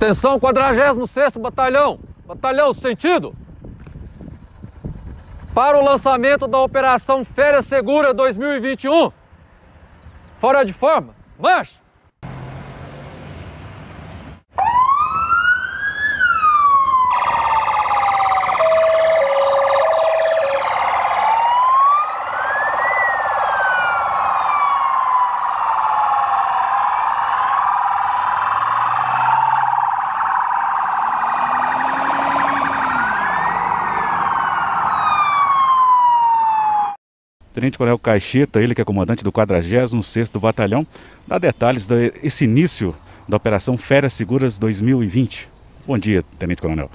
Atenção, 46 Batalhão, Batalhão Sentido, para o lançamento da Operação Férias Segura 2021. Fora de forma, marcha! Tenente Coronel é Caixeta, ele que é comandante do 46º Batalhão, dá detalhes desse início da Operação Férias Seguras 2020. Bom dia, Tenente Coronel.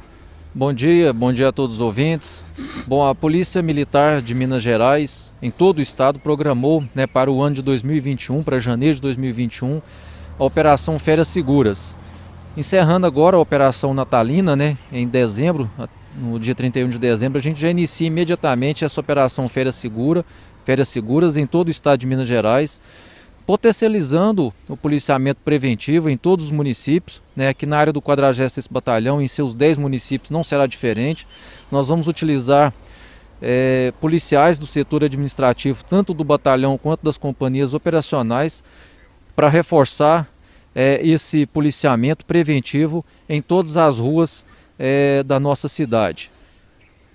Bom dia, bom dia a todos os ouvintes. Bom, a Polícia Militar de Minas Gerais, em todo o estado, programou né, para o ano de 2021, para janeiro de 2021, a Operação Férias Seguras. Encerrando agora a Operação Natalina, né, em dezembro, no dia 31 de dezembro, a gente já inicia imediatamente essa Operação Férias Segura, férias seguras em todo o estado de Minas Gerais, potencializando o policiamento preventivo em todos os municípios, né, aqui na área do 46 Batalhão, em seus 10 municípios, não será diferente. Nós vamos utilizar é, policiais do setor administrativo, tanto do batalhão quanto das companhias operacionais, para reforçar é, esse policiamento preventivo em todas as ruas é, da nossa cidade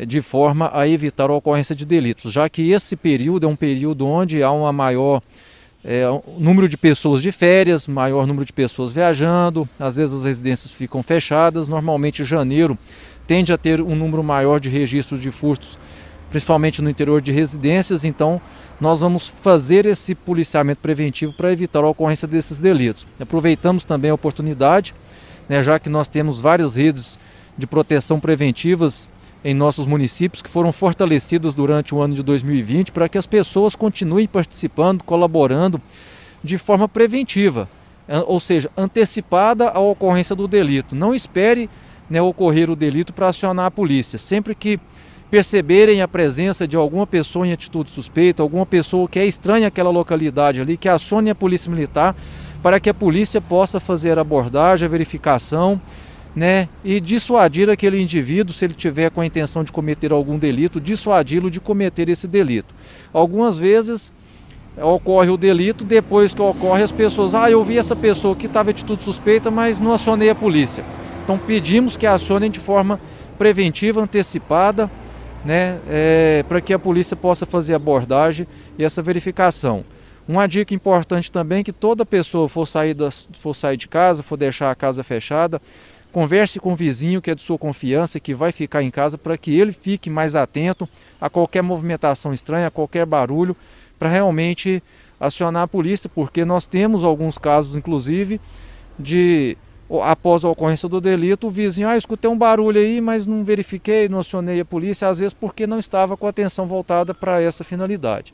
de forma a evitar a ocorrência de delitos, já que esse período é um período onde há uma maior é, número de pessoas de férias, maior número de pessoas viajando, às vezes as residências ficam fechadas. Normalmente, janeiro tende a ter um número maior de registros de furtos, principalmente no interior de residências. Então, nós vamos fazer esse policiamento preventivo para evitar a ocorrência desses delitos. Aproveitamos também a oportunidade, né, já que nós temos várias redes de proteção preventivas em nossos municípios que foram fortalecidas durante o ano de 2020 para que as pessoas continuem participando, colaborando de forma preventiva, ou seja, antecipada à ocorrência do delito. Não espere né, ocorrer o delito para acionar a polícia. Sempre que perceberem a presença de alguma pessoa em atitude suspeita, alguma pessoa que é estranha àquela localidade ali, que acione a polícia militar para que a polícia possa fazer a abordagem, a verificação né, e dissuadir aquele indivíduo, se ele tiver com a intenção de cometer algum delito, dissuadi-lo de cometer esse delito. Algumas vezes eh, ocorre o delito, depois que ocorre as pessoas, ah, eu vi essa pessoa que estava de atitude suspeita, mas não acionei a polícia. Então pedimos que acionem de forma preventiva, antecipada, né, é, eh, para que a polícia possa fazer abordagem e essa verificação. Uma dica importante também é que toda pessoa for sair, das, for sair de casa, for deixar a casa fechada, Converse com o vizinho que é de sua confiança, que vai ficar em casa, para que ele fique mais atento a qualquer movimentação estranha, a qualquer barulho, para realmente acionar a polícia, porque nós temos alguns casos, inclusive, de após a ocorrência do delito, o vizinho, ah, escutei um barulho aí, mas não verifiquei, não acionei a polícia, às vezes porque não estava com a atenção voltada para essa finalidade.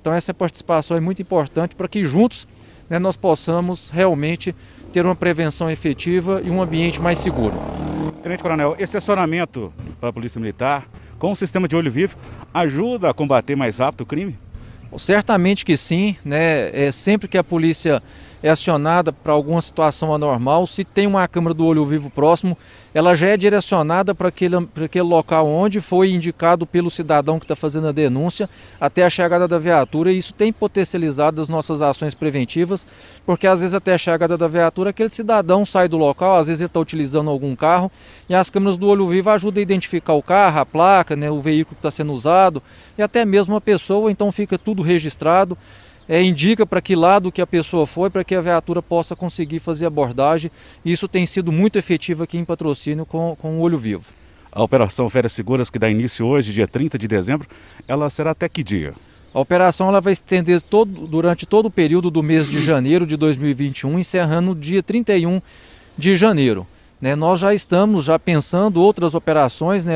Então essa participação é muito importante para que juntos né, nós possamos realmente ter uma prevenção efetiva e um ambiente mais seguro. Tenente Coronel, esse acionamento para a Polícia Militar com o sistema de olho vivo ajuda a combater mais rápido o crime? Certamente que sim, né? É sempre que a polícia é acionada para alguma situação anormal, se tem uma câmera do olho vivo próximo, ela já é direcionada para aquele, para aquele local onde foi indicado pelo cidadão que está fazendo a denúncia até a chegada da viatura. E isso tem potencializado as nossas ações preventivas, porque às vezes até a chegada da viatura aquele cidadão sai do local, às vezes ele está utilizando algum carro e as câmeras do olho vivo ajudam a identificar o carro, a placa, né, o veículo que está sendo usado e até mesmo a pessoa. Então fica tudo registrado é, indica para que lado que a pessoa foi, para que a viatura possa conseguir fazer abordagem. Isso tem sido muito efetivo aqui em patrocínio com, com o Olho Vivo. A operação Férias Seguras, que dá início hoje, dia 30 de dezembro, ela será até que dia? A operação ela vai estender todo, durante todo o período do mês de janeiro de 2021, encerrando no dia 31 de janeiro. Né, nós já estamos já pensando outras operações, né?